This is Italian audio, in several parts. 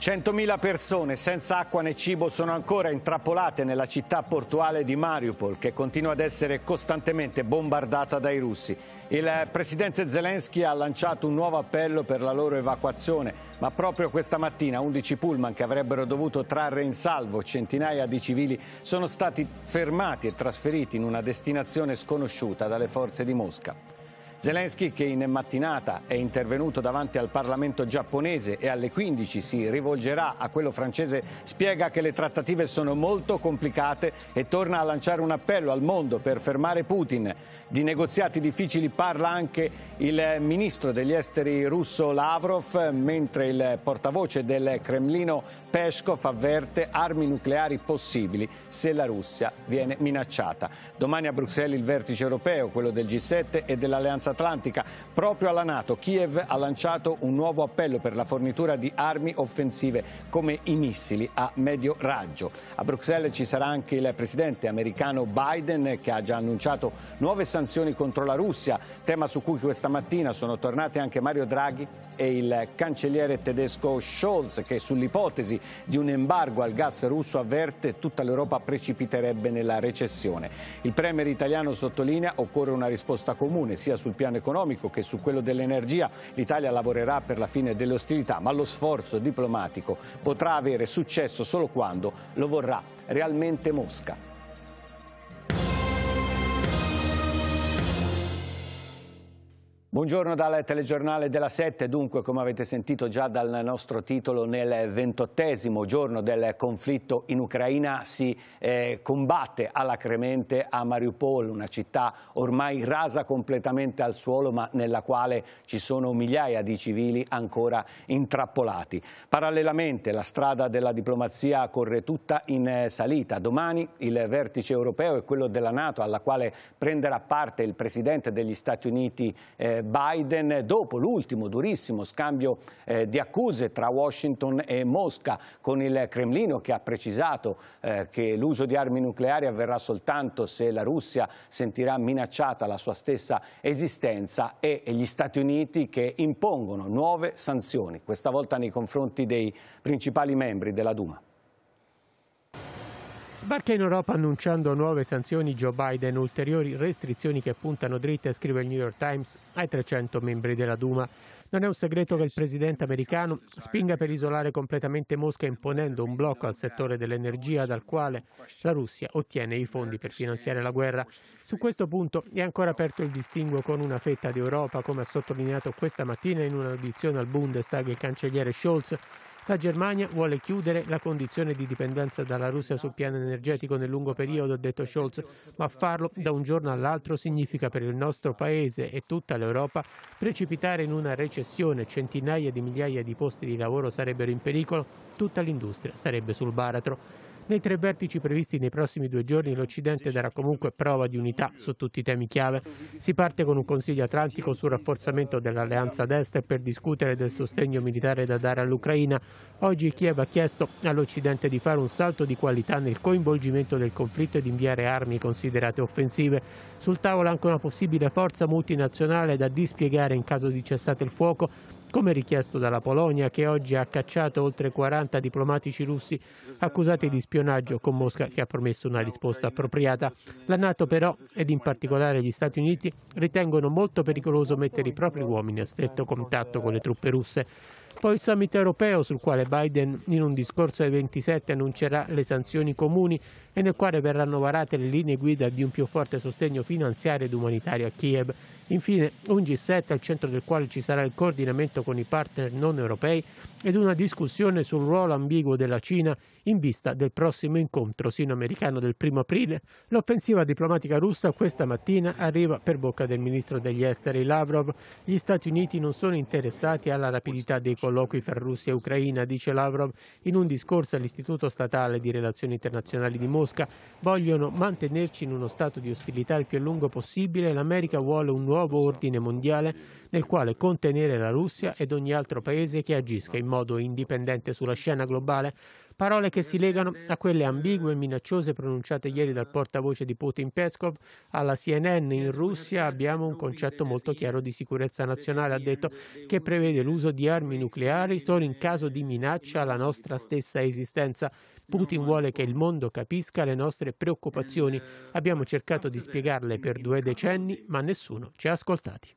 100.000 persone senza acqua né cibo sono ancora intrappolate nella città portuale di Mariupol che continua ad essere costantemente bombardata dai russi. Il presidente Zelensky ha lanciato un nuovo appello per la loro evacuazione, ma proprio questa mattina 11 pullman che avrebbero dovuto trarre in salvo centinaia di civili sono stati fermati e trasferiti in una destinazione sconosciuta dalle forze di Mosca. Zelensky, che in mattinata è intervenuto davanti al Parlamento giapponese e alle 15 si rivolgerà a quello francese, spiega che le trattative sono molto complicate e torna a lanciare un appello al mondo per fermare Putin. Di negoziati difficili parla anche il ministro degli esteri russo Lavrov, mentre il portavoce del Cremlino Peskov avverte armi nucleari possibili se la Russia viene minacciata. Domani a Bruxelles il vertice europeo, quello del G7 e dell'Alleanza Alleanza Atlantica. Proprio alla Nato, Kiev ha lanciato un nuovo appello per la fornitura di armi offensive come i missili a medio raggio. A Bruxelles ci sarà anche il presidente americano Biden che ha già annunciato nuove sanzioni contro la Russia, tema su cui questa mattina sono tornati anche Mario Draghi e il cancelliere tedesco Scholz che sull'ipotesi di un embargo al gas russo avverte tutta l'Europa precipiterebbe nella recessione. Il premier italiano sottolinea occorre una risposta comune sia sul piano economico che su quello dell'energia l'Italia lavorerà per la fine delle ostilità, ma lo sforzo diplomatico potrà avere successo solo quando lo vorrà realmente Mosca. Buongiorno dal telegiornale della 7, dunque come avete sentito già dal nostro titolo nel ventottesimo giorno del conflitto in Ucraina si eh, combatte alacremente a Mariupol, una città ormai rasa completamente al suolo ma nella quale ci sono migliaia di civili ancora intrappolati. Parallelamente la strada della diplomazia corre tutta in eh, salita, domani il vertice europeo e quello della Nato alla quale prenderà parte il Presidente degli Stati Uniti eh, Biden dopo l'ultimo durissimo scambio eh, di accuse tra Washington e Mosca con il Cremlino che ha precisato eh, che l'uso di armi nucleari avverrà soltanto se la Russia sentirà minacciata la sua stessa esistenza e gli Stati Uniti che impongono nuove sanzioni, questa volta nei confronti dei principali membri della Duma. Sbarca in Europa annunciando nuove sanzioni Joe Biden, ulteriori restrizioni che puntano dritte, scrive il New York Times, ai 300 membri della Duma. Non è un segreto che il presidente americano spinga per isolare completamente Mosca imponendo un blocco al settore dell'energia dal quale la Russia ottiene i fondi per finanziare la guerra. Su questo punto è ancora aperto il distinguo con una fetta d'Europa, come ha sottolineato questa mattina in un'audizione al Bundestag il cancelliere Scholz, la Germania vuole chiudere la condizione di dipendenza dalla Russia sul piano energetico nel lungo periodo, ha detto Scholz, ma farlo da un giorno all'altro significa per il nostro Paese e tutta l'Europa precipitare in una recessione, centinaia di migliaia di posti di lavoro sarebbero in pericolo, tutta l'industria sarebbe sul baratro. Nei tre vertici previsti nei prossimi due giorni l'Occidente darà comunque prova di unità su tutti i temi chiave. Si parte con un Consiglio Atlantico sul rafforzamento dell'alleanza ad est per discutere del sostegno militare da dare all'Ucraina. Oggi Kiev ha chiesto all'Occidente di fare un salto di qualità nel coinvolgimento del conflitto e di inviare armi considerate offensive. Sul tavolo anche una possibile forza multinazionale da dispiegare in caso di cessate il fuoco come richiesto dalla Polonia che oggi ha cacciato oltre 40 diplomatici russi accusati di spionaggio con Mosca che ha promesso una risposta appropriata. La Nato però, ed in particolare gli Stati Uniti, ritengono molto pericoloso mettere i propri uomini a stretto contatto con le truppe russe. Poi il summit europeo sul quale Biden in un discorso del 27 annuncerà le sanzioni comuni e nel quale verranno varate le linee guida di un più forte sostegno finanziario ed umanitario a Kiev. Infine un G7 al centro del quale ci sarà il coordinamento con i partner non europei ed una discussione sul ruolo ambiguo della Cina in vista del prossimo incontro sino-americano del 1 aprile. L'offensiva diplomatica russa questa mattina arriva per bocca del ministro degli esteri Lavrov. Gli Stati Uniti non sono interessati alla rapidità dei colpi colloqui fra Russia e Ucraina, dice Lavrov in un discorso all'Istituto Statale di Relazioni Internazionali di Mosca, vogliono mantenerci in uno stato di ostilità il più a lungo possibile, l'America vuole un nuovo ordine mondiale nel quale contenere la Russia ed ogni altro paese che agisca in modo indipendente sulla scena globale, parole che si legano a quelle ambigue e minacciose pronunciate ieri dal portavoce di Putin Peskov alla CNN. In Russia abbiamo un concetto molto chiaro di sicurezza nazionale, ha detto, che prevede l'uso di armi nucleari solo in caso di minaccia alla nostra stessa esistenza. Putin vuole che il mondo capisca le nostre preoccupazioni. Abbiamo cercato di spiegarle per due decenni, ma nessuno ci ha ascoltati.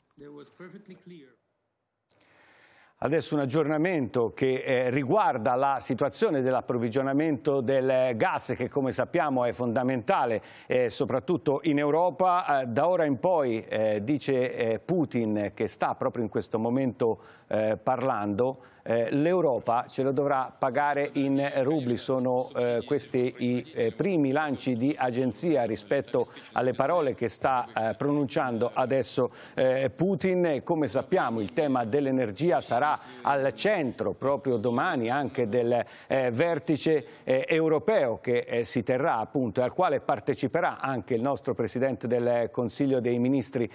Adesso un aggiornamento che eh, riguarda la situazione dell'approvvigionamento del gas che come sappiamo è fondamentale eh, soprattutto in Europa. Eh, da ora in poi eh, dice eh, Putin che sta proprio in questo momento eh, parlando eh, l'Europa ce lo dovrà pagare in rubli, sono eh, questi i eh, primi lanci di agenzia rispetto alle parole che sta eh, pronunciando adesso eh, Putin. Come sappiamo il tema dell'energia sarà al centro proprio domani anche del vertice europeo che si terrà appunto e al quale parteciperà anche il nostro Presidente del Consiglio dei Ministri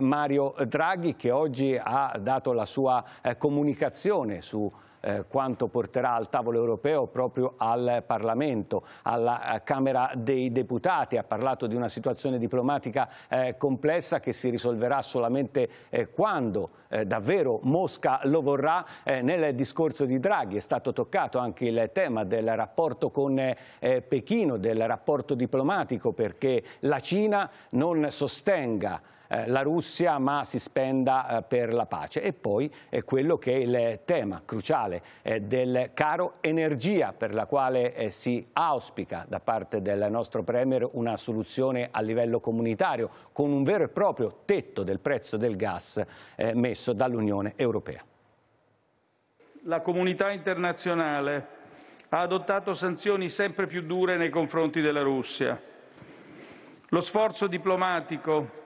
Mario Draghi che oggi ha dato la sua comunicazione su eh, quanto porterà al tavolo europeo proprio al Parlamento, alla eh, Camera dei Deputati. Ha parlato di una situazione diplomatica eh, complessa che si risolverà solamente eh, quando eh, davvero Mosca lo vorrà. Eh, nel discorso di Draghi è stato toccato anche il tema del rapporto con Pechino, del rapporto diplomatico perché la Cina non sostenga eh, la Russia ma si spenda eh, per la pace e poi è quello che è il tema cruciale eh, del caro energia per la quale eh, si auspica da parte del nostro Premier una soluzione a livello comunitario con un vero e proprio tetto del prezzo del gas messo dall'Unione Europea. La comunità internazionale ha adottato sanzioni sempre più dure nei confronti della Russia. Lo sforzo diplomatico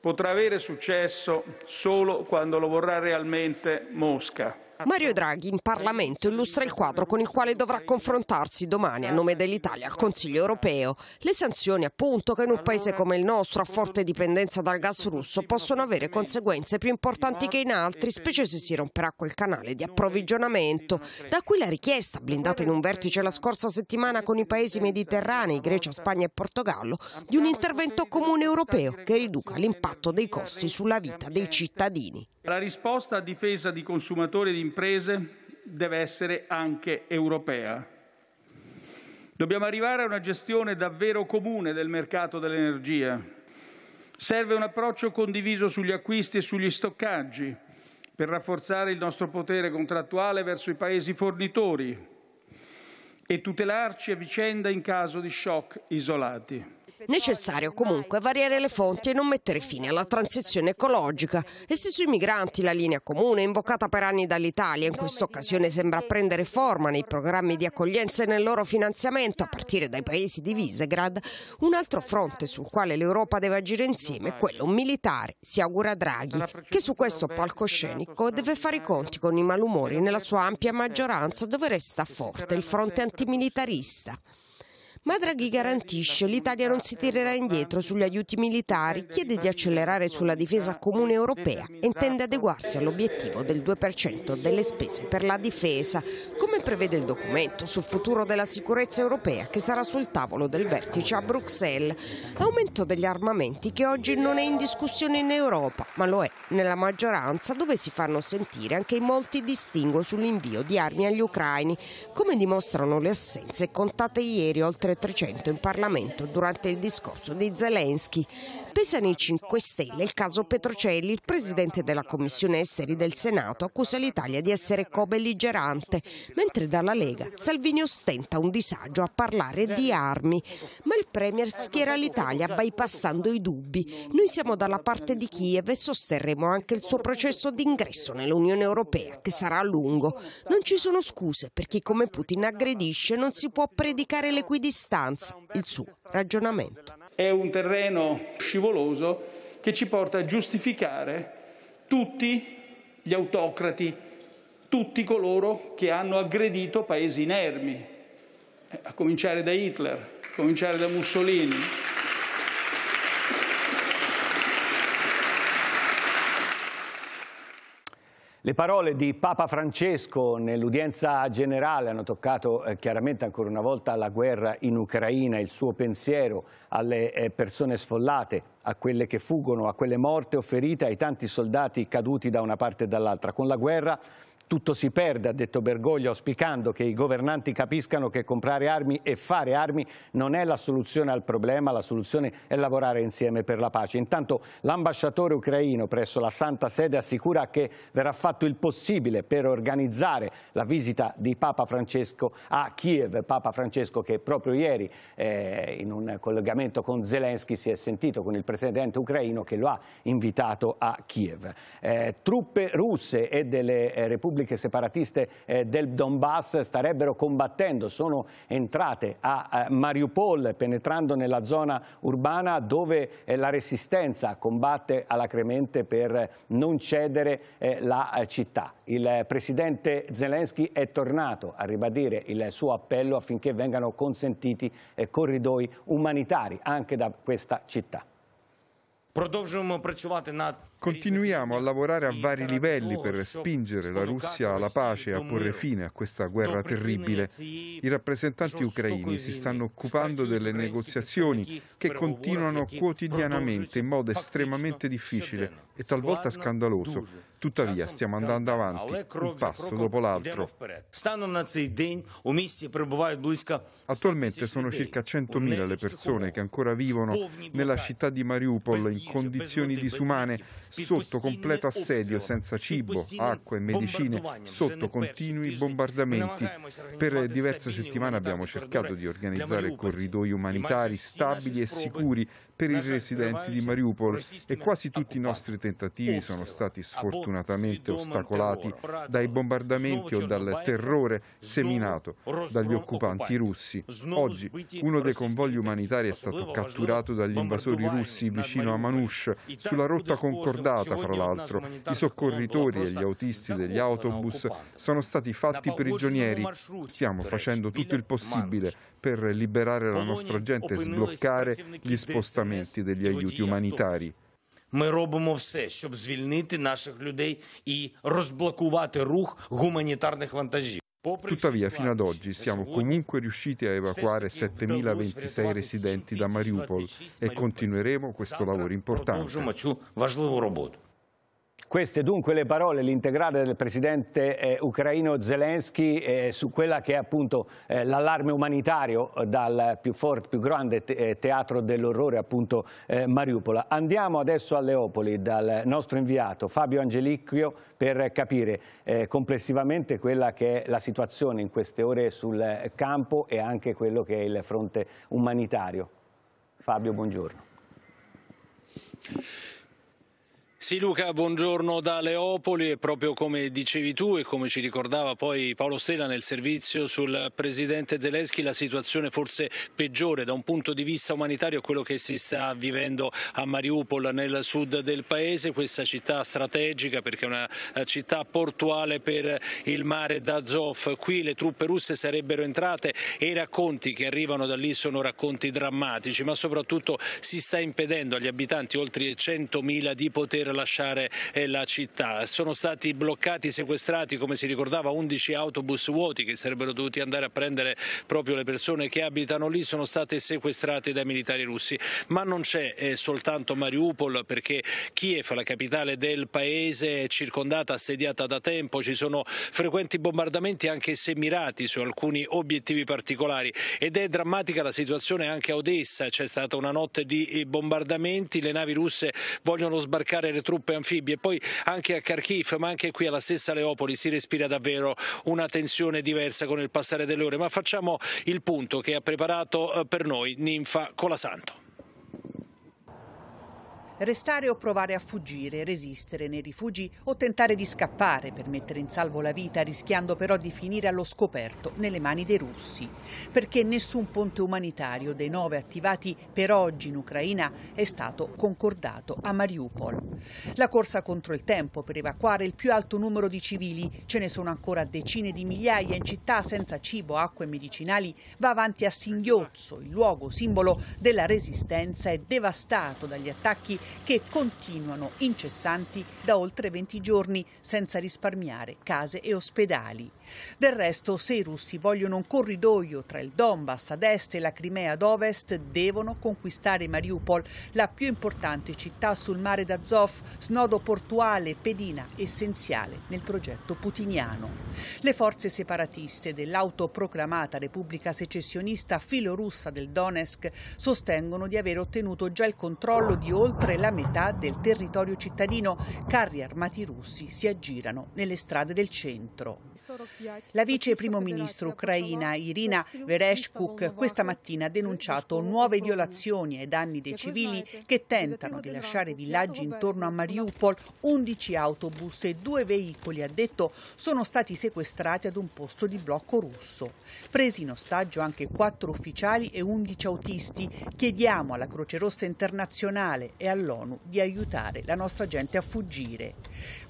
potrà avere successo solo quando lo vorrà realmente Mosca, Mario Draghi in Parlamento illustra il quadro con il quale dovrà confrontarsi domani a nome dell'Italia al Consiglio europeo. Le sanzioni appunto che in un paese come il nostro a forte dipendenza dal gas russo possono avere conseguenze più importanti che in altri, specie se si romperà quel canale di approvvigionamento. Da qui la richiesta, blindata in un vertice la scorsa settimana con i paesi mediterranei, Grecia, Spagna e Portogallo, di un intervento comune europeo che riduca l'impatto dei costi sulla vita dei cittadini. La risposta a difesa di consumatori e di imprese deve essere anche europea. Dobbiamo arrivare a una gestione davvero comune del mercato dell'energia. Serve un approccio condiviso sugli acquisti e sugli stoccaggi per rafforzare il nostro potere contrattuale verso i Paesi fornitori e tutelarci a vicenda in caso di shock isolati. Necessario comunque variare le fonti e non mettere fine alla transizione ecologica. E se sui migranti la linea comune, invocata per anni dall'Italia, in questa occasione sembra prendere forma nei programmi di accoglienza e nel loro finanziamento, a partire dai paesi di Visegrad, un altro fronte sul quale l'Europa deve agire insieme è quello militare, si augura Draghi, che su questo palcoscenico deve fare i conti con i malumori nella sua ampia maggioranza dove resta forte il fronte antimilitarista. Ma Draghi garantisce l'Italia non si tirerà indietro sugli aiuti militari, chiede di accelerare sulla difesa comune europea e intende adeguarsi all'obiettivo del 2% delle spese per la difesa, come prevede il documento sul futuro della sicurezza europea che sarà sul tavolo del vertice a Bruxelles. Aumento degli armamenti che oggi non è in discussione in Europa, ma lo è nella maggioranza dove si fanno sentire anche i molti distinguo sull'invio di armi agli ucraini, come dimostrano le assenze contate ieri oltre 300 in Parlamento durante il discorso di Zelensky. Pesa nei 5 Stelle il caso Petrocelli, il presidente della Commissione Esteri del Senato accusa l'Italia di essere co-belligerante, mentre dalla Lega Salvini ostenta un disagio a parlare di armi. Ma il Premier schiera l'Italia bypassando i dubbi. Noi siamo dalla parte di Kiev e sosterremo anche il suo processo d'ingresso nell'Unione Europea, che sarà a lungo. Non ci sono scuse per chi come Putin aggredisce, non si può predicare l'equidistanza, il suo ragionamento è un terreno scivoloso che ci porta a giustificare tutti gli autocrati, tutti coloro che hanno aggredito paesi inermi, eh, a cominciare da Hitler, a cominciare da Mussolini. Le parole di Papa Francesco nell'udienza generale hanno toccato eh, chiaramente ancora una volta la guerra in Ucraina, il suo pensiero alle eh, persone sfollate, a quelle che fuggono, a quelle morte o ferite, ai tanti soldati caduti da una parte e dall'altra. Con la guerra tutto si perde, ha detto Bergoglio, auspicando che i governanti capiscano che comprare armi e fare armi non è la soluzione al problema, la soluzione è lavorare insieme per la pace. Intanto l'ambasciatore ucraino presso la Santa Sede assicura che verrà fatto il possibile per organizzare la visita di Papa Francesco a Kiev, Papa Francesco che proprio ieri eh, in un collegamento con Zelensky si è sentito con il presidente ucraino che lo ha invitato a Kiev. Eh, truppe russe e delle eh, repubbliche repubbliche separatiste eh, del Donbass starebbero combattendo, sono entrate a eh, Mariupol penetrando nella zona urbana dove eh, la resistenza combatte alacremente per non cedere eh, la eh, città. Il presidente Zelensky è tornato a ribadire il suo appello affinché vengano consentiti corridoi umanitari anche da questa città. Continuiamo a lavorare a vari livelli per spingere la Russia alla pace e a porre fine a questa guerra terribile. I rappresentanti ucraini si stanno occupando delle negoziazioni che continuano quotidianamente in modo estremamente difficile e talvolta scandaloso. Tuttavia stiamo andando avanti, un passo dopo l'altro. Attualmente sono circa 100.000 le persone che ancora vivono nella città di Mariupol in condizioni disumane sotto completo assedio senza cibo, acqua e medicine, sotto continui bombardamenti. Per diverse settimane abbiamo cercato di organizzare corridoi umanitari stabili e sicuri per i residenti di Mariupol e quasi tutti i nostri tentativi sono stati sfortunatamente ostacolati dai bombardamenti o dal terrore seminato dagli occupanti russi. Oggi uno dei convogli umanitari è stato catturato dagli invasori russi vicino a Manush sulla rotta concordata ricordata fra l'altro, i soccorritori e gli autisti degli autobus sono stati fatti prigionieri. Stiamo facendo tutto il possibile per liberare la nostra gente e sbloccare gli spostamenti degli aiuti umanitari. Ми робимо все, щоб звільнити наших людей і розблокувати рух гуманітарних вантажів. Tuttavia, fino ad oggi siamo comunque riusciti a evacuare 7.026 residenti da Mariupol e continueremo questo lavoro importante. Queste dunque le parole, l'integrata del presidente eh, ucraino Zelensky eh, su quella che è appunto eh, l'allarme umanitario eh, dal più forte, più grande te eh, teatro dell'orrore appunto eh, Mariupola. Andiamo adesso a Leopoli dal nostro inviato Fabio Angelicchio per capire complessivamente quella che è la situazione in queste ore sul campo e anche quello che è il fronte umanitario. Fabio, buongiorno. Sì Luca, buongiorno da Leopoli e proprio come dicevi tu e come ci ricordava poi Paolo Stella nel servizio sul presidente Zelensky la situazione forse peggiore da un punto di vista umanitario è quello che si sta vivendo a Mariupol nel sud del paese, questa città strategica perché è una eh, città portuale per il mare d'Azov. Qui le truppe russe sarebbero entrate e i racconti che arrivano da lì sono racconti drammatici ma soprattutto si sta impedendo agli abitanti oltre 100.000 di poter poter lasciare eh, la città. Sono stati bloccati, sequestrati, come si ricordava, 11 autobus vuoti che sarebbero dovuti andare a prendere proprio le persone che abitano lì, sono state sequestrate dai militari russi. Ma non c'è eh, soltanto Mariupol perché Kiev, la capitale del paese, è circondata, assediata da tempo, ci sono frequenti bombardamenti anche se mirati su alcuni obiettivi particolari ed è drammatica la situazione anche a Odessa, c'è stata una notte di eh, bombardamenti, le navi russe vogliono sbarcare le truppe anfibie. Poi anche a Kharkiv, ma anche qui alla stessa Leopoli si respira davvero una tensione diversa con il passare delle ore. Ma facciamo il punto che ha preparato eh, per noi Ninfa Colasanto. Restare o provare a fuggire, resistere nei rifugi o tentare di scappare per mettere in salvo la vita, rischiando però di finire allo scoperto nelle mani dei russi. Perché nessun ponte umanitario dei nove attivati per oggi in Ucraina è stato concordato a Mariupol. La corsa contro il tempo per evacuare il più alto numero di civili, ce ne sono ancora decine di migliaia in città senza cibo, acqua e medicinali, va avanti a Singhiozzo, il luogo simbolo della resistenza è devastato dagli attacchi che continuano incessanti da oltre 20 giorni senza risparmiare case e ospedali. Del resto, se i russi vogliono un corridoio tra il Donbass ad est e la Crimea ad ovest, devono conquistare Mariupol, la più importante città sul mare d'Azov, snodo portuale, pedina essenziale nel progetto putiniano. Le forze separatiste dell'autoproclamata Repubblica secessionista filorussa del Donetsk sostengono di aver ottenuto già il controllo di oltre la metà del territorio cittadino, carri armati russi si aggirano nelle strade del centro. La vice primo ministro ucraina Irina Vereshchuk questa mattina ha denunciato nuove violazioni ai danni dei civili che tentano di lasciare villaggi intorno a Mariupol. 11 autobus e due veicoli, ha detto, sono stati sequestrati ad un posto di blocco russo. Presi in ostaggio anche quattro ufficiali e 11 autisti. Chiediamo alla Croce Rossa Internazionale e all'ONU dall'ONU di aiutare la nostra gente a fuggire.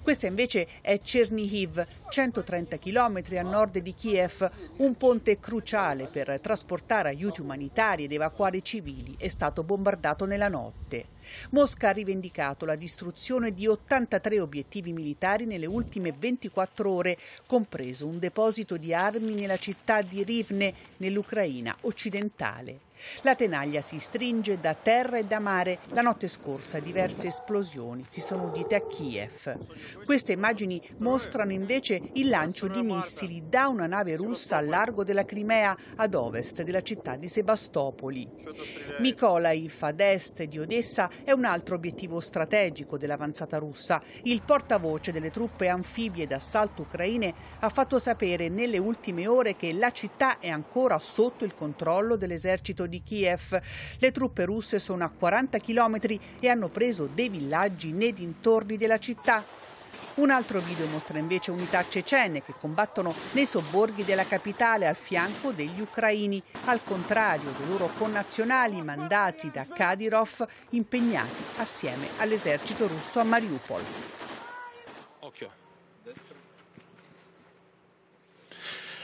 Questa invece è Chernihiv, 130 km a nord di Kiev, un ponte cruciale per trasportare aiuti umanitari ed evacuare i civili, è stato bombardato nella notte. Mosca ha rivendicato la distruzione di 83 obiettivi militari nelle ultime 24 ore, compreso un deposito di armi nella città di Rivne, nell'Ucraina occidentale. La tenaglia si stringe da terra e da mare. La notte scorsa diverse esplosioni si sono udite a Kiev. Queste immagini mostrano invece il lancio di missili da una nave russa al largo della Crimea ad ovest della città di Sebastopoli. Mykolaiv ad est di Odessa è un altro obiettivo strategico dell'avanzata russa. Il portavoce delle truppe anfibie d'assalto ucraine ha fatto sapere nelle ultime ore che la città è ancora sotto il controllo dell'esercito di Kiev. Le truppe russe sono a 40 km e hanno preso dei villaggi nei dintorni della città. Un altro video mostra invece unità cecene che combattono nei sobborghi della capitale al fianco degli ucraini, al contrario dei loro connazionali mandati da Kadyrov impegnati assieme all'esercito russo a Mariupol. Occhio.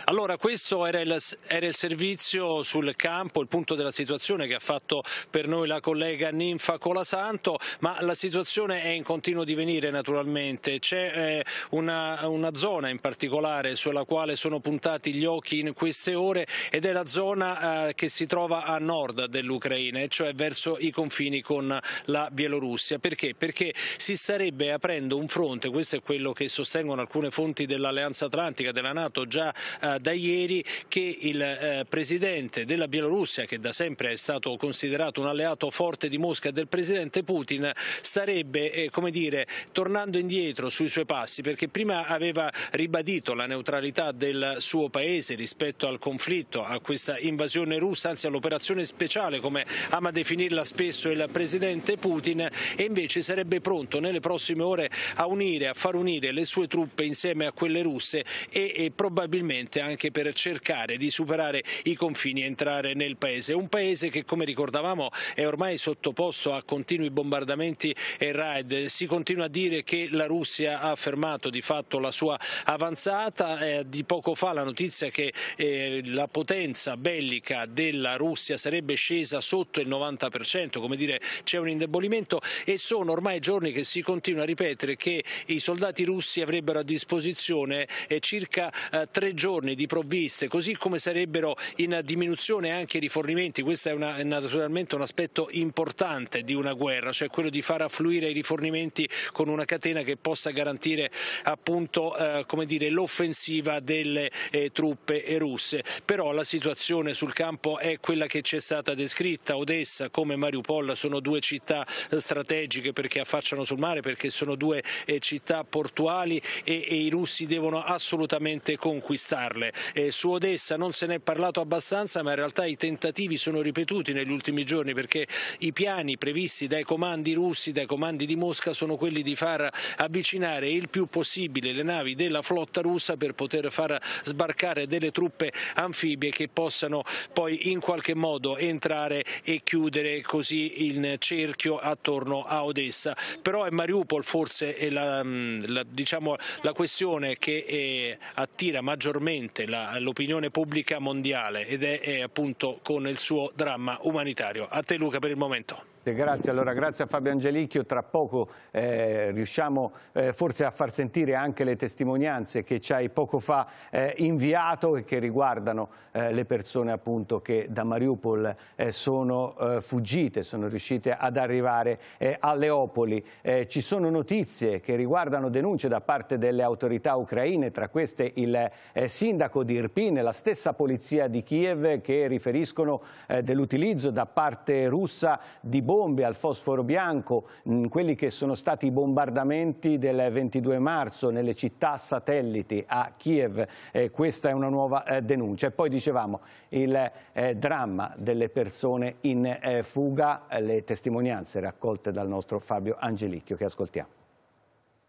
Allora questo era il, era il, servizio sul campo, il punto della situazione che ha fatto per noi la collega Ninfa Colasanto, ma la situazione è in continuo divenire naturalmente. C'è eh, una, una, zona in particolare sulla quale sono puntati gli occhi in queste ore ed è la zona eh, che si trova a nord dell'Ucraina, cioè verso i confini con la Bielorussia. Perché? Perché si starebbe aprendo un fronte, questo è quello che sostengono alcune fonti dell'Alleanza Atlantica, della Nato, già eh, da, da ieri che il eh, presidente della Bielorussia, che da sempre è stato considerato un alleato forte di Mosca e del presidente Putin, starebbe eh, come dire, tornando indietro sui suoi passi perché prima aveva ribadito la neutralità del suo paese rispetto al conflitto, a questa invasione russa, anzi all'operazione speciale come ama definirla spesso il presidente Putin e invece sarebbe pronto nelle prossime ore a unire, a far unire le sue truppe insieme a quelle russe e, e probabilmente anche per cercare di superare i confini e entrare nel paese. Un paese che, come ricordavamo, è ormai sottoposto a continui bombardamenti e raid. Si continua a dire che la Russia ha fermato di fatto la sua avanzata. Eh, di poco fa la notizia che eh, la potenza bellica della Russia sarebbe scesa sotto il 90%, come dire c'è un indebolimento e sono ormai giorni che si continua a ripetere che i soldati russi avrebbero a disposizione eh, circa eh, tre giorni di provviste, così come sarebbero in diminuzione anche i rifornimenti. Questo è, una, è naturalmente un aspetto importante di una guerra, cioè quello di far affluire i rifornimenti con una catena che possa garantire appunto eh, l'offensiva delle eh, truppe russe. Però la situazione sul campo è quella che ci è stata descritta. Odessa come Mariupol sono due città eh, strategiche perché affacciano sul mare, perché sono due eh, città portuali e, e i russi devono assolutamente conquistarle regione. Eh, su Odessa non se ne è parlato abbastanza, ma in realtà i tentativi sono ripetuti negli ultimi giorni perché i piani previsti dai comandi russi, dai comandi di Mosca, sono quelli di far avvicinare il più possibile le navi della flotta russa per poter far sbarcare delle truppe anfibie che possano poi in qualche modo entrare e chiudere così il cerchio attorno a Odessa. Però è Mariupol forse è la, mm, la, diciamo, la questione che è, eh, attira maggiormente veramente l'opinione pubblica mondiale ed è, è appunto con il suo dramma umanitario. A te Luca per il momento. Grazie, allora, grazie a Fabio Angelicchio. Tra poco eh, riusciamo eh, forse a far sentire anche le testimonianze che ci hai poco fa eh, inviato e che riguardano eh, le persone appunto che da Mariupol eh, sono eh, fuggite, sono riuscite ad arrivare a Leopoli. ci sono notizie che riguardano denunce da parte delle autorità ucraine, tra queste il sindaco di Irpin e la stessa polizia di Kiev che riferiscono dell'utilizzo da parte russa di bombe bombe al fosforo bianco, mh, mm, quelli che sono stati i bombardamenti del 22 marzo nelle città satelliti a Kiev, eh, questa è una nuova eh, denuncia. E poi dicevamo il eh, dramma delle persone in eh, fuga, eh, le testimonianze raccolte dal nostro Fabio Angelicchio che ascoltiamo.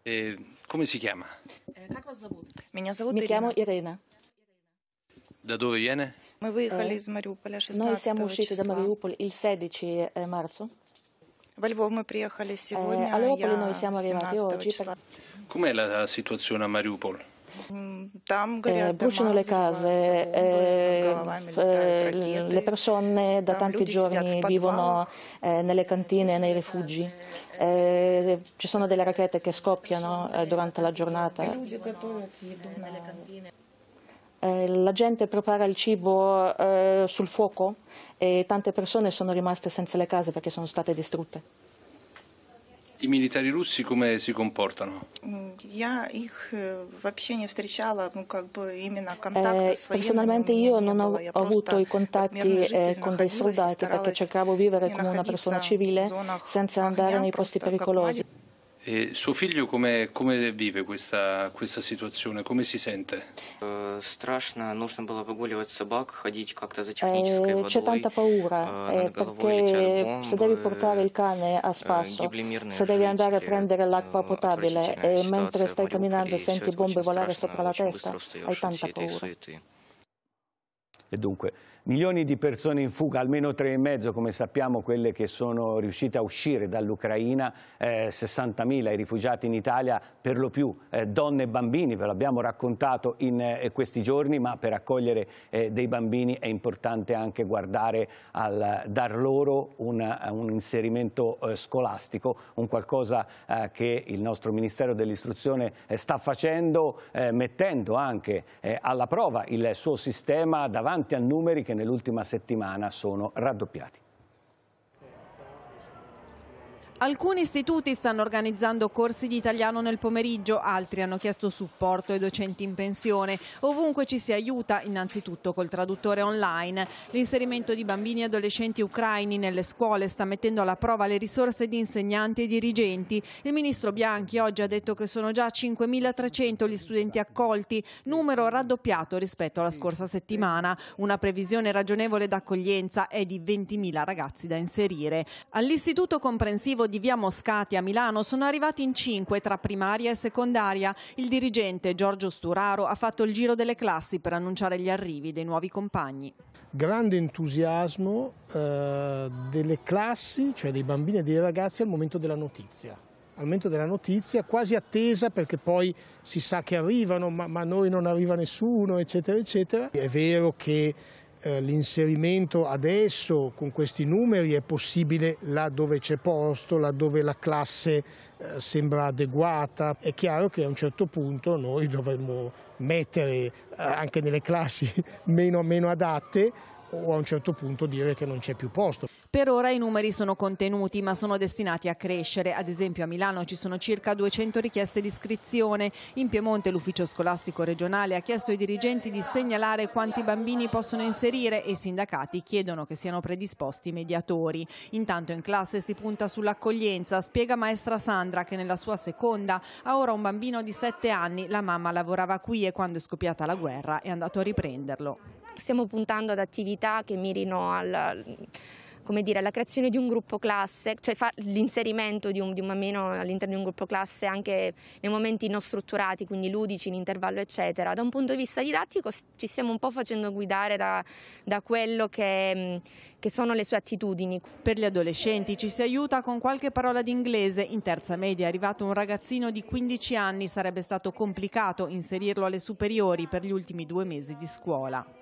Eh, come si chiama? Mi chiamo Irena. Da dove viene? Noi siamo usciti da Mariupol il 16 marzo. A Leopoli noi siamo arrivati oggi. Com'è la situazione a Mariupol? Eh, bruciano le case, eh, eh, le persone da tanti giorni vivono nelle cantine nei rifugi, ci sono delle rachette che scoppiano durante la giornata. Eh, la gente prepara il cibo eh, sul fuoco e tante persone sono rimaste senza le case perché sono state distrutte. I militari russi come si comportano? Eh, personalmente io non ho avuto i contatti eh, con dei soldati perché cercavo di vivere come una persona civile senza andare nei posti pericolosi. E suo figlio come, come vive questa, questa situazione? Come si sente? C'è tanta paura eh, perché se devi portare il cane a spasso, se devi andare a prendere l'acqua potabile e mentre stai camminando senti bombe volare sopra la testa, hai tanta paura. E dunque, milioni di persone in fuga, almeno tre e mezzo, come sappiamo, quelle che sono riuscite a uscire dall'Ucraina, eh, 60.000 i rifugiati in Italia, per lo più eh, donne e bambini, ve l'abbiamo raccontato in eh, questi giorni, ma per accogliere eh, dei bambini è importante anche guardare al dar loro un, un inserimento eh, scolastico, un qualcosa eh, che il nostro Ministero dell'Istruzione sta facendo, mettendo anche alla prova il suo sistema davanti davanti a numeri che nell'ultima settimana sono raddoppiati. Alcuni istituti stanno organizzando corsi di italiano nel pomeriggio, altri hanno chiesto supporto ai docenti in pensione. Ovunque ci si aiuta, innanzitutto col traduttore online. L'inserimento di bambini e adolescenti ucraini nelle scuole sta mettendo alla prova le risorse di insegnanti e dirigenti. Il ministro Bianchi oggi ha detto che sono già 5.300 gli studenti accolti, numero raddoppiato rispetto alla scorsa settimana. Una previsione ragionevole d'accoglienza è di 20.000 ragazzi da inserire. All'istituto comprensivo di Via Moscati a Milano sono arrivati in cinque tra primaria e secondaria. Il dirigente Giorgio Sturaro ha fatto il giro delle classi per annunciare gli arrivi dei nuovi compagni. Grande entusiasmo eh, delle classi, cioè dei bambini e dei ragazzi al momento della notizia al momento della notizia, quasi attesa perché poi si sa che arrivano, ma, ma a noi non arriva nessuno, eccetera, eccetera. È vero che eh, l'inserimento adesso con questi numeri è possibile laddove c'è posto, laddove la classe eh, sembra adeguata. È chiaro che a un certo punto noi dovremmo mettere eh, anche nelle classi meno, meno adatte o a un certo punto dire che non c'è più posto. Per ora i numeri sono contenuti ma sono destinati a crescere. Ad esempio a Milano ci sono circa 200 richieste di iscrizione. In Piemonte l'ufficio scolastico regionale ha chiesto ai dirigenti di segnalare quanti bambini possono inserire e i sindacati chiedono che siano predisposti mediatori. Intanto in classe si punta sull'accoglienza, spiega maestra Sandra che nella sua seconda ha ora un bambino di 7 anni. La mamma lavorava qui e quando è scoppiata la guerra è andato a riprenderlo stiamo puntando ad attività che mirino al come dire, la creazione di un gruppo classe, cioè l'inserimento di, di un, bambino all'interno di un gruppo classe anche nei momenti non strutturati, quindi ludici, in intervallo eccetera. Da un punto di vista didattico ci stiamo un po' facendo guidare da, da quello che, che sono le sue attitudini. Per gli adolescenti ci si aiuta con qualche parola d'inglese. In terza media è arrivato un ragazzino di 15 anni, sarebbe stato complicato inserirlo alle superiori per gli ultimi due mesi di scuola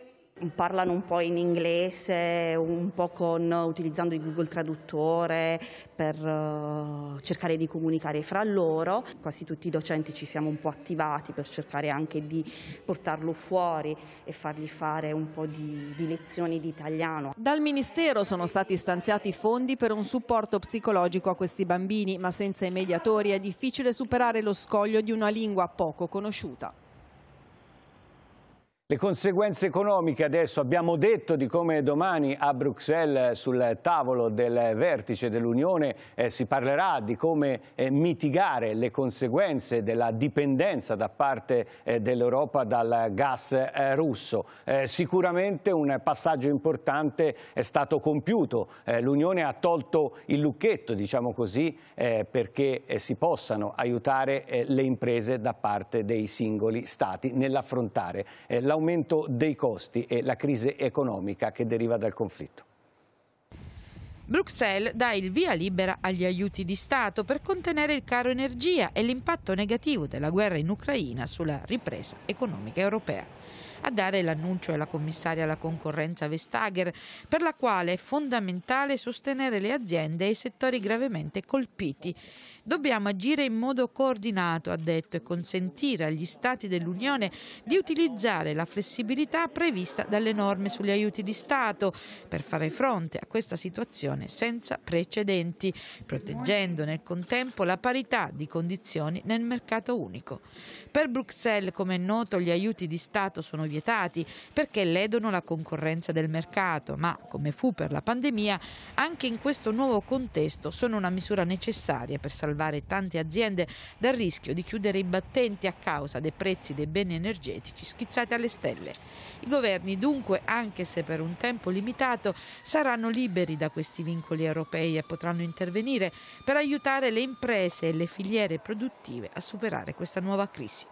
parlano un po' in inglese, un po' con, utilizzando il Google Traduttore per uh, cercare di comunicare fra loro. Quasi tutti i docenti ci siamo un po' attivati per cercare anche di portarlo fuori e fargli fare un po' di, di lezioni di italiano. Dal Ministero sono stati stanziati fondi per un supporto psicologico a questi bambini, ma senza i mediatori è difficile superare lo scoglio di una lingua poco conosciuta. Le conseguenze economiche adesso abbiamo detto di come domani a Bruxelles sul tavolo del vertice dell'Unione eh, si parlerà di come eh, mitigare le conseguenze della dipendenza da parte eh, dell'Europa dal gas eh, russo. Eh, sicuramente un passaggio importante è stato compiuto. Eh, L'Unione ha tolto il lucchetto, diciamo così, perché si possano aiutare le imprese da parte dei singoli Stati nell'affrontare la l'aumento dei costi e la crisi economica che deriva dal conflitto. Bruxelles dà il via libera agli aiuti di Stato per contenere il caro energia e l'impatto negativo della guerra in Ucraina sulla ripresa economica europea a dare l'annuncio alla commissaria alla concorrenza Vestager, per la quale è fondamentale sostenere le aziende e i settori gravemente colpiti. Dobbiamo agire in modo coordinato, ha detto, e consentire agli Stati dell'Unione di utilizzare la flessibilità prevista dalle norme sugli aiuti di Stato per fare fronte a questa situazione senza precedenti, proteggendo nel contempo la parità di condizioni nel mercato unico. Per Bruxelles, come è noto, gli aiuti di Stato sono vietati perché ledono la concorrenza del mercato, ma come fu per la pandemia, anche in questo nuovo contesto sono una misura necessaria per salvare tante aziende dal rischio di chiudere i battenti a causa dei prezzi dei beni energetici schizzati alle stelle. I governi dunque, anche se per un tempo limitato, saranno liberi da questi vincoli europei e potranno intervenire per aiutare le imprese e le filiere produttive a superare questa nuova crisi.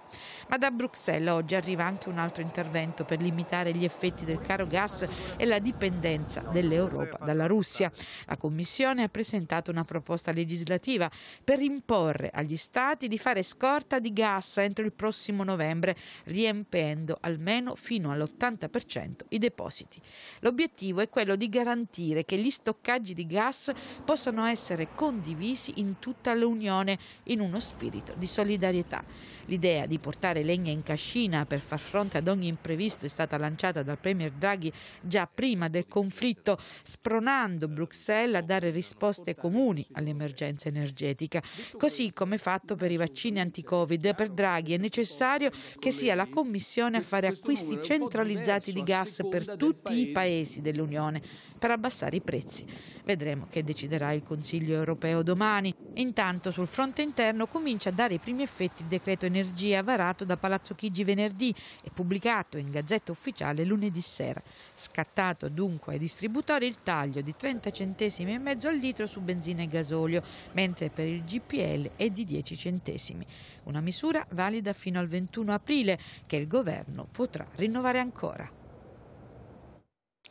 Ma da Bruxelles oggi arriva anche un altro intervento per limitare gli effetti del caro gas e la dipendenza dell'Europa dalla Russia. La Commissione ha presentato una proposta legislativa per imporre agli Stati di fare scorta di gas entro il prossimo novembre, riempendo almeno fino all'80% i depositi. L'obiettivo è quello di garantire che gli stoccaggi di gas possano essere condivisi in tutta l'Unione in uno spirito di solidarietà. L'idea di portare legna in cascina per far fronte ad ogni imprevisto è stata lanciata dal Premier Draghi già prima del conflitto, spronando Bruxelles a dare risposte comuni all'emergenza energetica. Così come fatto per i vaccini anti-Covid, per Draghi è necessario che sia la Commissione a fare acquisti centralizzati di gas per tutti i paesi dell'Unione per abbassare i prezzi. Vedremo che deciderà il Consiglio europeo domani. Intanto sul fronte interno comincia a dare i primi effetti il decreto energia dichiarato da Palazzo Chigi venerdì e pubblicato in Gazzetta Ufficiale lunedì sera. Scattato dunque ai distributori il taglio di 30 centesimi e mezzo al litro su benzina e gasolio, mentre per il GPL è di 10 centesimi. Una misura valida fino al 21 aprile che il governo potrà rinnovare ancora.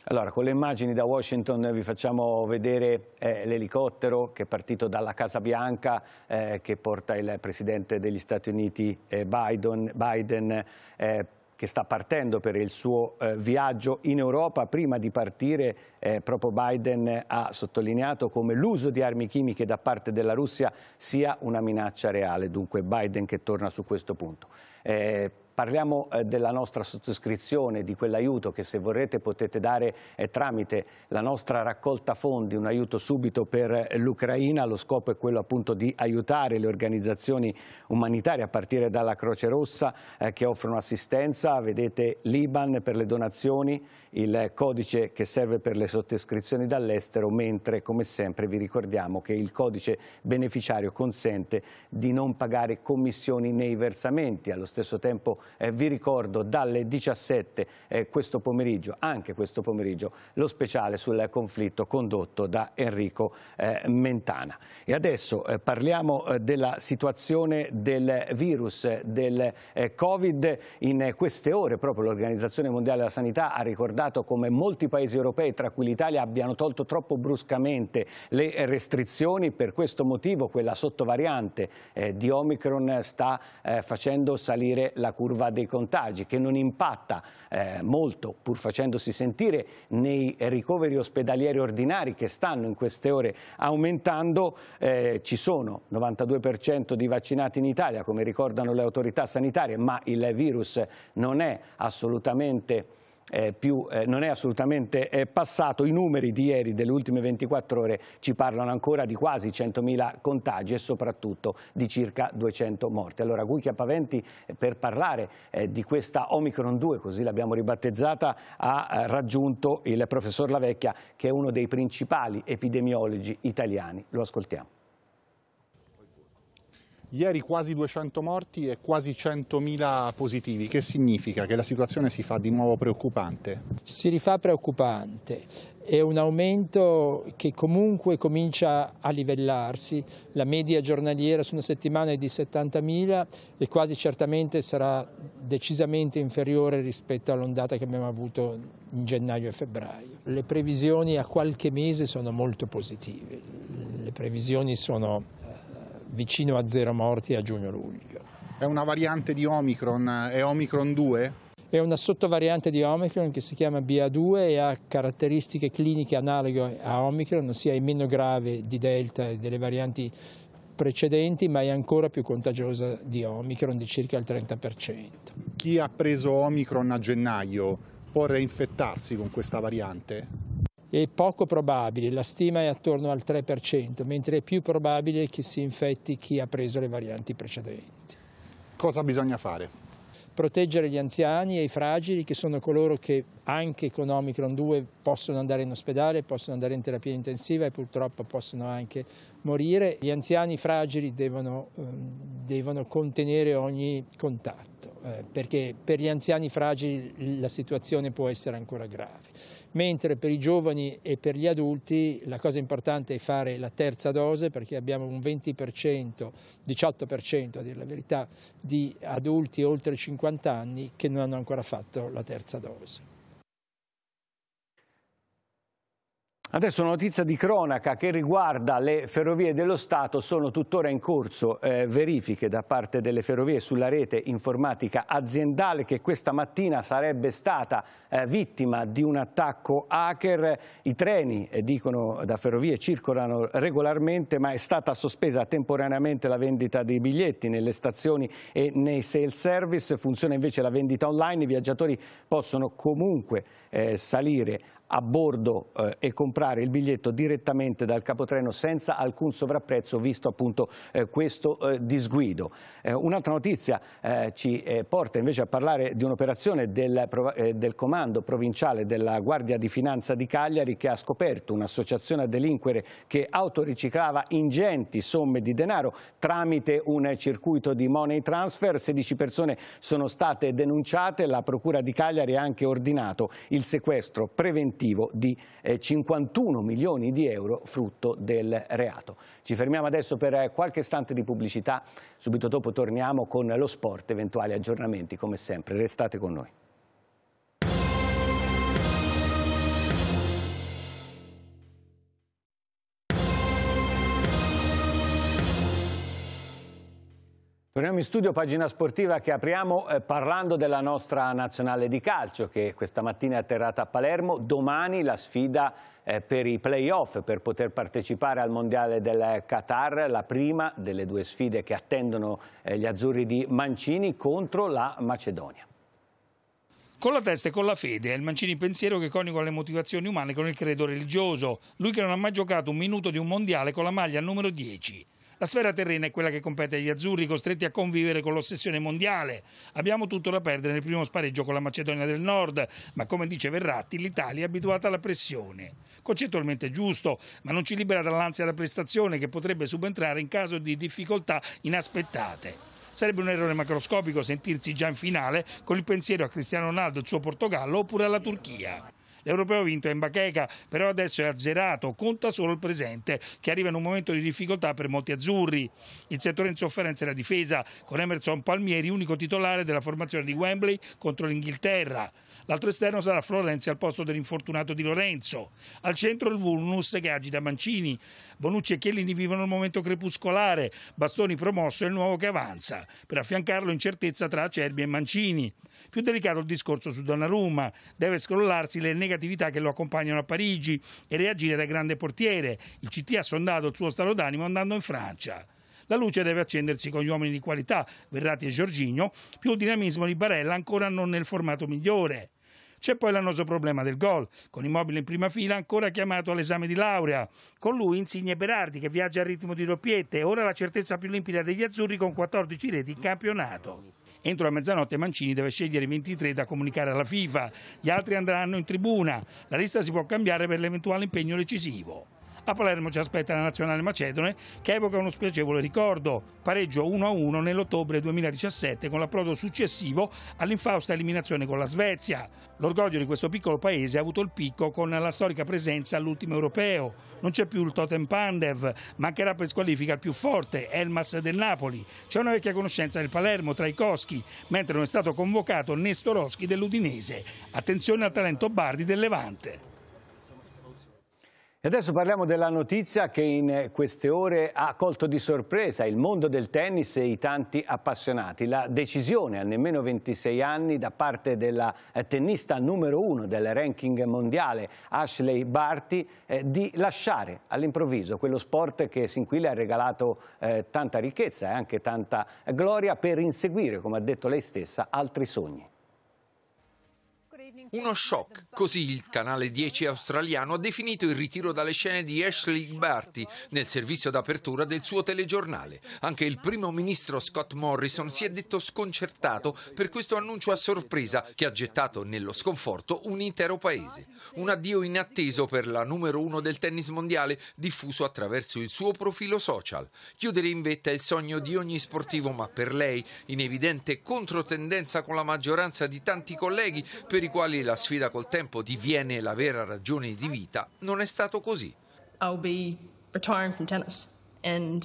Allora, con le immagini da Washington vi facciamo vedere eh, l'elicottero che è partito dalla Casa Bianca, eh, che porta il Presidente degli Stati Uniti eh, Biden, Biden eh, che sta partendo per il suo eh, viaggio in Europa. Prima di partire, eh, proprio Biden ha sottolineato come l'uso di armi chimiche da parte della Russia sia una minaccia reale. Dunque Biden che torna su questo punto. Parliamo eh, della nostra sottoscrizione, di quell'aiuto che se vorrete potete dare eh, tramite la nostra raccolta fondi, un aiuto subito per eh, l'Ucraina. Lo scopo è quello appunto di aiutare le organizzazioni umanitarie a partire dalla Croce Rossa che offrono assistenza. Vedete l'Iban per le donazioni, il codice che serve per le sottoscrizioni dall'estero, mentre come sempre vi ricordiamo che il codice beneficiario consente di non pagare commissioni nei versamenti. Allo stesso tempo eh, vi ricordo dalle 17 eh, questo pomeriggio, anche questo pomeriggio, lo speciale sul conflitto condotto da Enrico eh, Mentana. E adesso eh, parliamo eh, della situazione del virus, del Covid. In queste ore proprio l'Organizzazione Mondiale della Sanità ha ricordato come molti paesi europei, tra cui l'Italia, abbiano tolto troppo bruscamente le restrizioni. Per questo motivo quella sottovariante di Omicron sta facendo salire la curva curva dei contagi che non impatta eh, molto, pur facendosi sentire, nei ricoveri ospedalieri ordinari che stanno in queste ore aumentando. Eh, ci sono 92% di vaccinati in Italia, come ricordano le autorità sanitarie, ma il virus non è assolutamente eh, più, eh, non è assolutamente eh, passato. I numeri di ieri, delle ultime 24 ore, ci parlano ancora di quasi 100.000 contagi e soprattutto di circa 200 morti. Allora, Gui Chiappaventi, eh, per parlare eh, di questa Omicron 2, così l'abbiamo ribattezzata, ha eh, raggiunto il professor Lavecchia, che è uno dei principali epidemiologi italiani. Lo ascoltiamo. Ieri quasi 200 morti e quasi 100.000 positivi. Che significa? Che la situazione si fa di nuovo preoccupante? Si rifà preoccupante. È un aumento che comunque comincia a livellarsi. La media giornaliera su una settimana è di 70.000 e quasi certamente sarà decisamente inferiore rispetto all'ondata che abbiamo avuto in gennaio e febbraio. Le previsioni a qualche mese sono molto positive. Le previsioni sono vicino a zero morti a giugno-luglio. È una variante di Omicron, è Omicron 2? È una sottovariante di Omicron che si chiama BA2 e ha caratteristiche cliniche analoghe a Omicron, ossia è meno grave di Delta e delle varianti precedenti, ma è ancora più contagiosa di Omicron di circa il 30%. Chi ha preso Omicron a gennaio può reinfettarsi con questa variante? è poco probabile, la stima è attorno al 3%, mentre è più probabile che si infetti chi ha preso le varianti precedenti. Cosa bisogna fare? Proteggere gli anziani e i fragili, che sono coloro che anche con Omicron 2 possono andare in ospedale, possono andare in terapia intensiva e purtroppo possono anche morire. Gli anziani fragili devono, ehm, devono contenere ogni contatto, eh, perché per gli anziani fragili la situazione può essere ancora grave. Mentre per i giovani e per gli adulti la cosa importante è fare la terza dose, perché abbiamo un 20%, 18% a dire la verità, di adulti oltre 50 anni che non hanno ancora fatto la terza dose. Adesso una notizia di cronaca che riguarda le ferrovie dello Stato, sono tuttora in corso eh, verifiche da parte delle ferrovie sulla rete informatica aziendale che questa mattina sarebbe stata eh, vittima di un attacco hacker. I treni, eh, dicono da ferrovie, circolano regolarmente ma è stata sospesa temporaneamente la vendita dei biglietti nelle stazioni e nei sales service, funziona invece la vendita online, i viaggiatori possono comunque eh, salire a bordo eh, e comprare il biglietto direttamente dal capotreno senza alcun sovrapprezzo visto appunto eh, questo eh, disguido. Eh, un'altra notizia eh, ci eh, porta invece a parlare di un'operazione del, del, comando provinciale della Guardia di Finanza di Cagliari che ha scoperto un'associazione a delinquere che autoriciclava ingenti somme di denaro tramite un circuito di money transfer. 16 persone sono state denunciate, la Procura di Cagliari ha anche ordinato il sequestro preventivo effettivo di 51 eh, milioni di euro frutto del reato. Ci fermiamo adesso per eh, qualche istante di pubblicità, subito dopo torniamo con lo sport, eventuali aggiornamenti come sempre. Restate con noi. Torniamo in studio, pagina sportiva che apriamo eh, parlando della nostra nazionale di calcio che questa mattina è atterrata a Palermo, domani la sfida eh, per i playoff per poter partecipare al Mondiale del Qatar, la prima delle due sfide che attendono eh, gli azzurri di Mancini contro la Macedonia. Con la testa e con la fede è il Mancini pensiero che coniuga le motivazioni umane con il credo religioso. Lui che non ha mai giocato un minuto di un mondiale con la maglia numero 10. La sfera terrena è quella che compete agli azzurri, costretti a convivere con l'ossessione mondiale. Abbiamo tutto da perdere nel primo spareggio con la Macedonia del Nord, ma come dice Verratti, l'Italia è abituata alla pressione. Concettualmente giusto, ma non ci libera dall'ansia della prestazione che potrebbe subentrare in caso di difficoltà inaspettate. Sarebbe un errore macroscopico sentirsi già in finale con il pensiero a Cristiano Ronaldo, il suo Portogallo oppure alla Turchia. L'Europeo ha vinto è in bacheca, però adesso è azzerato, conta solo il presente che arriva in un momento di difficoltà per molti azzurri. Il settore in sofferenza è la difesa, con Emerson Palmieri unico titolare della formazione di Wembley contro l'Inghilterra. L'altro esterno sarà Florenzi al posto dell'infortunato Di Lorenzo. Al centro il Vulnus che agita Mancini. Bonucci e Chiellini vivono il momento crepuscolare. Bastoni promosso e il nuovo che avanza. Per affiancarlo incertezza tra Acerbi e Mancini. Più delicato il discorso su Donnarumma. Deve scrollarsi le negatività che lo accompagnano a Parigi e reagire da grande portiere. Il CT ha sondato il suo stato d'animo andando in Francia. La luce deve accendersi con gli uomini di qualità, Verratti e Giorgino, più dinamismo di Barella ancora non nel formato migliore. C'è poi l'annoso problema del gol, con Immobile in prima fila ancora chiamato all'esame di laurea. Con lui Insigne Berardi che viaggia al ritmo di doppiette, ora la certezza più limpida degli azzurri con 14 reti in campionato. Entro la mezzanotte Mancini deve scegliere i 23 da comunicare alla FIFA, gli altri andranno in tribuna, la lista si può cambiare per l'eventuale impegno decisivo. A Palermo ci aspetta la nazionale macedone che evoca uno spiacevole ricordo, pareggio 1-1 nell'ottobre 2017 con l'approdo successivo all'infausta eliminazione con la Svezia. L'orgoglio di questo piccolo paese ha avuto il picco con la storica presenza all'ultimo europeo. Non c'è più il totem Pandev, mancherà per squalifica il più forte, Elmas del Napoli. C'è una vecchia conoscenza del Palermo tra i Coschi, mentre non è stato convocato Nestoroschi dell'Udinese. Attenzione al talento Bardi del Levante. E adesso parliamo della notizia che in eh, queste ore ha colto di sorpresa il mondo del tennis e i tanti appassionati. La decisione a nemmeno 26 anni da parte della eh, tennista numero uno del ranking mondiale Ashley Barty eh, di lasciare all'improvviso quello sport che sin qui le ha regalato eh, tanta ricchezza e anche tanta eh, gloria per inseguire, come ha detto lei stessa, altri sogni. Uno shock, così il canale 10 australiano ha definito il ritiro dalle scene di Ashley Barty nel servizio d'apertura del suo telegiornale. Anche il primo ministro Scott Morrison si è detto sconcertato per questo annuncio a sorpresa che ha gettato nello sconforto un intero paese. Un addio inatteso per la numero uno del tennis mondiale diffuso attraverso il suo profilo social. Chiudere in vetta è il sogno di ogni sportivo, ma per lei in evidente controtendenza con la maggioranza di tanti colleghi per i quali quali la sfida col tempo diviene la vera ragione di vita, non è stato così. I'll be retiring from tennis and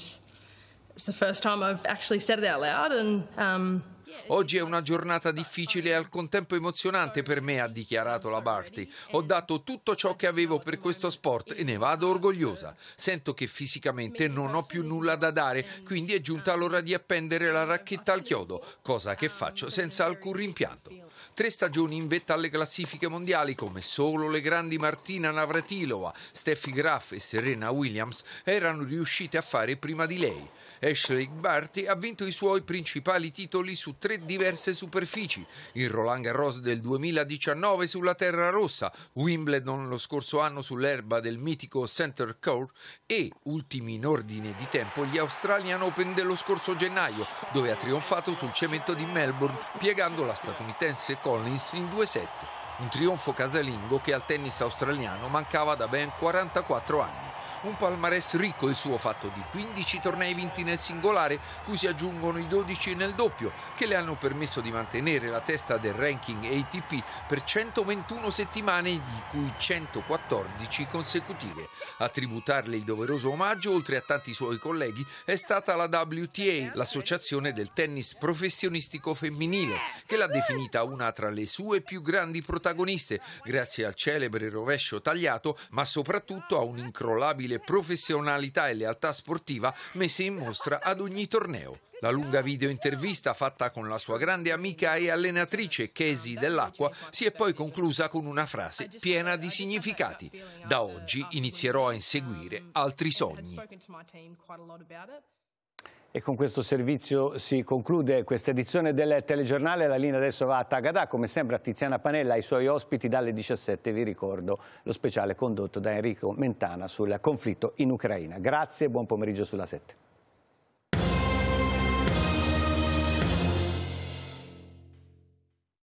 it's the first time I've actually said it out loud and um... Oggi è una giornata difficile e al contempo emozionante per me, ha dichiarato la Barty. Ho dato tutto ciò che avevo per questo sport e ne vado orgogliosa. Sento che fisicamente non ho più nulla da dare, quindi è giunta l'ora di appendere la racchetta al chiodo, cosa che faccio senza alcun rimpianto. Tre stagioni in vetta alle classifiche mondiali come solo le grandi Martina Navratilova, Steffi Graf e Serena Williams erano riuscite a fare prima di lei. Ashley Barty ha vinto i suoi principali titoli su tre diverse superfici, il Roland Garros del 2019 sulla terra rossa, Wimbledon lo scorso anno sull'erba del mitico Center Court e, ultimi in ordine di tempo, gli Australian Open dello scorso gennaio, dove ha trionfato sul cemento di Melbourne, piegando la statunitense Collins in due set. Un trionfo casalingo che al tennis australiano mancava da ben 44 anni. Un palmarès ricco il suo fatto di 15 tornei vinti nel singolare, cui si aggiungono i 12 nel doppio, che le hanno permesso di mantenere la testa del ranking ATP per 121 settimane, di cui 114 consecutive. A tributarle il doveroso omaggio, oltre a tanti suoi colleghi, è stata la WTA, l'associazione del tennis professionistico femminile, che l'ha definita una tra le sue più grandi protagoniste, grazie al celebre rovescio tagliato, ma soprattutto a un incrollabile l'inevitabile professionalità e lealtà sportiva messe in mostra ad ogni torneo. La lunga videointervista fatta con la sua grande amica e allenatrice Casey Dell'Acqua si è poi conclusa con una frase piena di significati. Da oggi inizierò a inseguire altri sogni. E con questo servizio si conclude questa edizione del telegiornale. La linea adesso va a Tagadà, come sempre a Tiziana Panella e i suoi ospiti dalle 17. Vi ricordo lo speciale condotto da Enrico Mentana sul conflitto in Ucraina. Grazie e buon pomeriggio sulla 7.